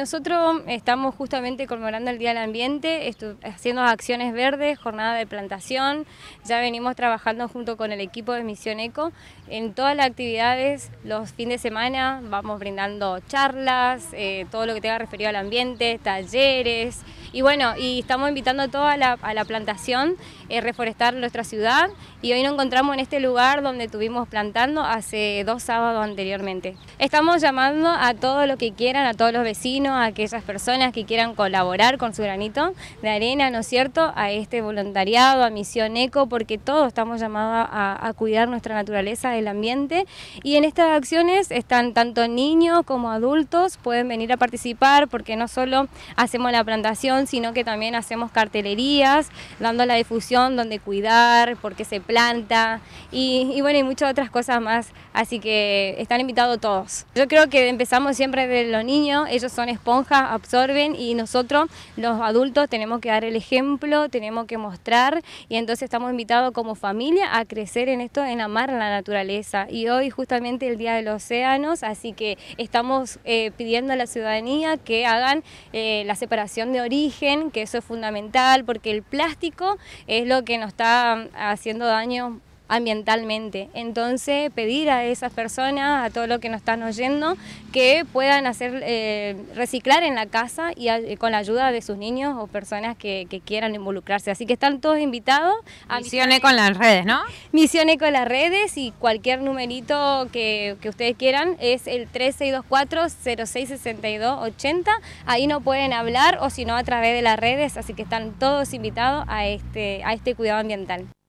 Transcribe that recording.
nosotros estamos justamente conmemorando el Día del Ambiente, haciendo acciones verdes, jornada de plantación, ya venimos trabajando junto con el equipo de Misión Eco en todas las actividades, los fines de semana vamos brindando charlas, eh, todo lo que tenga referido al ambiente, talleres y bueno, y estamos invitando a toda la, a la plantación, eh, reforestar nuestra ciudad y hoy nos encontramos en este lugar donde estuvimos plantando hace dos sábados anteriormente. Estamos llamando a todos los que quieran, a todos los vecinos, a aquellas personas que quieran colaborar con su granito de arena, ¿no es cierto?, a este voluntariado, a Misión Eco, porque todos estamos llamados a, a cuidar nuestra naturaleza, el ambiente y en estas acciones están tanto niños como adultos, pueden venir a participar porque no solo hacemos la plantación, sino que también hacemos cartelerías, dando la difusión, donde cuidar, por qué se planta y, bueno, y muchas otras cosas más. Así que están invitados todos. Yo creo que empezamos siempre de los niños, ellos son esponjas, absorben y nosotros, los adultos, tenemos que dar el ejemplo, tenemos que mostrar y entonces estamos invitados como familia a crecer en esto, en amar la naturaleza. Y hoy justamente el Día de los Océanos, así que estamos eh, pidiendo a la ciudadanía que hagan eh, la separación de origen que eso es fundamental porque el plástico es lo que nos está um, haciendo daño ambientalmente. Entonces, pedir a esas personas, a todos los que nos están oyendo, que puedan hacer eh, reciclar en la casa y eh, con la ayuda de sus niños o personas que, quieran involucrarse. Así que están todos invitados. A Misione con las redes, ¿no? Misione con las redes y cualquier numerito que, ustedes quieran es el 3624-066280. Ahí no pueden hablar o si no a través de las redes, así que están todos invitados a este, a este cuidado ambiental.